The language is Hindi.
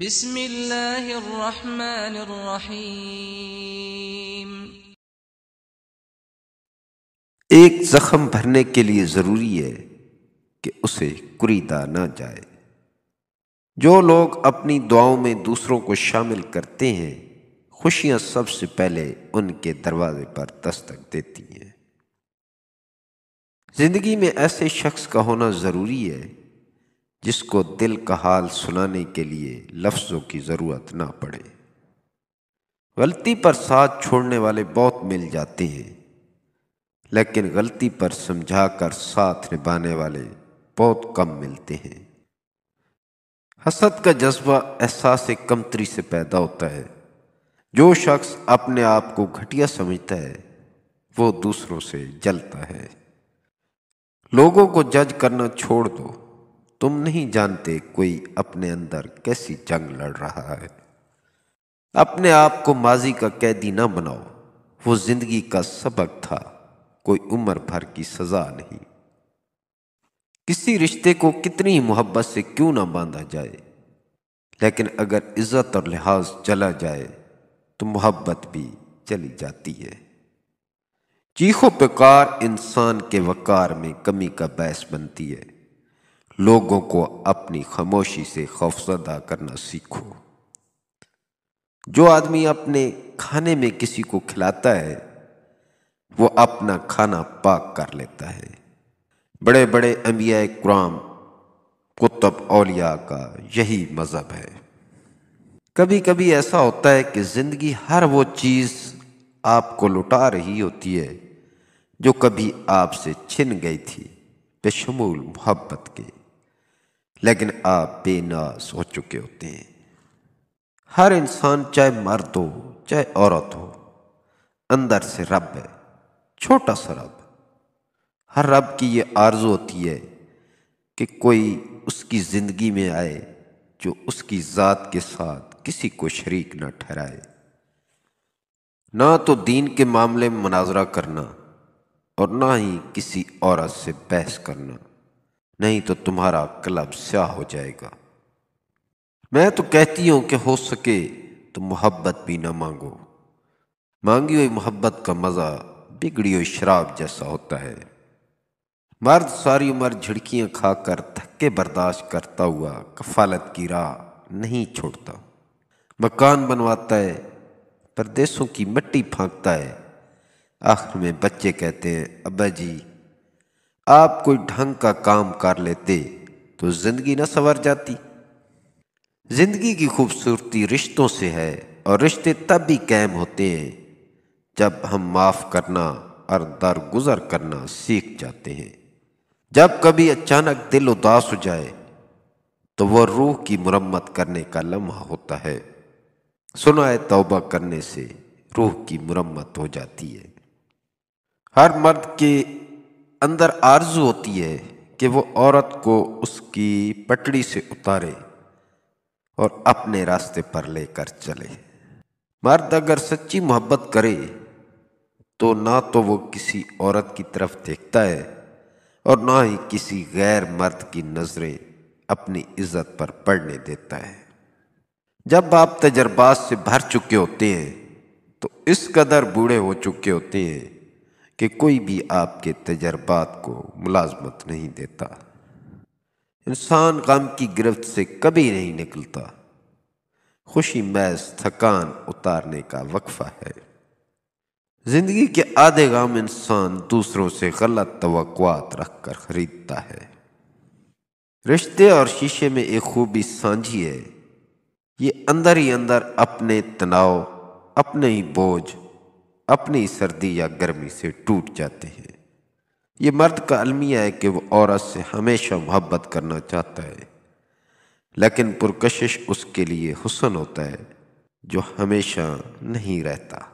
بسم الله الرحمن الرحيم एक जख्म भरने के लिए जरूरी है कि उसे कुरीदा ना जाए जो लोग अपनी दुआओं में दूसरों को शामिल करते हैं खुशियां सबसे पहले उनके दरवाजे पर दस्तक देती हैं जिंदगी में ऐसे शख्स का होना जरूरी है जिसको दिल का हाल सुनाने के लिए लफ्ज़ों की ज़रूरत ना पड़े गलती पर साथ छोड़ने वाले बहुत मिल जाते हैं लेकिन गलती पर समझाकर साथ निभाने वाले बहुत कम मिलते हैं हसद का जज्बा एहसास कमतरी से पैदा होता है जो शख्स अपने आप को घटिया समझता है वो दूसरों से जलता है लोगों को जज करना छोड़ दो तुम नहीं जानते कोई अपने अंदर कैसी जंग लड़ रहा है अपने आप को माजी का कैदी ना बनाओ वो जिंदगी का सबक था कोई उम्र भर की सजा नहीं किसी रिश्ते को कितनी मोहब्बत से क्यों ना बांधा जाए लेकिन अगर इज्जत और लिहाज चला जाए तो मोहब्बत भी चली जाती है चीखों पकार इंसान के वकार में कमी का बहस बनती है लोगों को अपनी खामोशी से खौफजदा करना सीखो जो आदमी अपने खाने में किसी को खिलाता है वो अपना खाना पाक कर लेता है बड़े बड़े अम्बिया कुराम कुतब औलिया का यही मज़हब है कभी कभी ऐसा होता है कि ज़िंदगी हर वो चीज़ आपको लुटा रही होती है जो कभी आपसे छिन गई थी बेशमूल मोहब्बत के लेकिन आप बेनास हो चुके होते हैं हर इंसान चाहे मर्द हो चाहे औरत हो अंदर से रब है छोटा सा रब हर रब की ये आर्जू होती है कि कोई उसकी ज़िंदगी में आए जो उसकी ज़ात के साथ किसी को शरीक ना ठहराए ना तो दीन के मामले में मुनाजरा करना और ना ही किसी औरत से बहस करना नहीं तो तुम्हारा क्लब स्याह हो जाएगा मैं तो कहती हूं कि हो सके तो मोहब्बत भी ना मांगो मांगी हुई मोहब्बत का मज़ा बिगड़ी हुई शराब जैसा होता है मर्द सारी उम्र झिड़कियां खाकर थके बर्दाश्त करता हुआ कफालत की राह नहीं छोड़ता मकान बनवाता है परदेशों की मिट्टी फांकता है आखिर में बच्चे कहते हैं अब्बा जी आप कोई ढंग का काम कर लेते तो जिंदगी न संवर जाती जिंदगी की खूबसूरती रिश्तों से है और रिश्ते तब भी कायम होते हैं जब हम माफ़ करना और दरगुजर करना सीख जाते हैं जब कभी अचानक दिल उदास हो जाए तो वह रूह की मुरम्मत करने का लम्हा होता है सुनाए तौबा करने से रूह की मुरम्मत हो जाती है हर मर्द के अंदर आरजू होती है कि वो औरत को उसकी पटड़ी से उतारे और अपने रास्ते पर लेकर चले मर्द अगर सच्ची मोहब्बत करे तो ना तो वो किसी औरत की तरफ देखता है और ना ही किसी गैर मर्द की नज़रें अपनी इज्जत पर पड़ने देता है जब आप तजर्बात से भर चुके होते हैं तो इस कदर बूढ़े हो चुके होते हैं कि कोई भी आपके तजर्बात को मुलाजमत नहीं देता इंसान गम की गिरफ्त से कभी नहीं निकलता खुशी महज थकान उतारने का वक्फा है ज़िंदगी के आधे गाम इंसान दूसरों से गलत तो रख कर ख़रीदता है रिश्ते और शीशे में एक खूबी सांझी है ये अंदर ही अंदर अपने तनाव अपने ही बोझ अपनी सर्दी या गर्मी से टूट जाते हैं ये मर्द का अलमिया है कि वो औरत से हमेशा मोहब्बत करना चाहता है लेकिन पुरकशिश उसके लिए हुसन होता है जो हमेशा नहीं रहता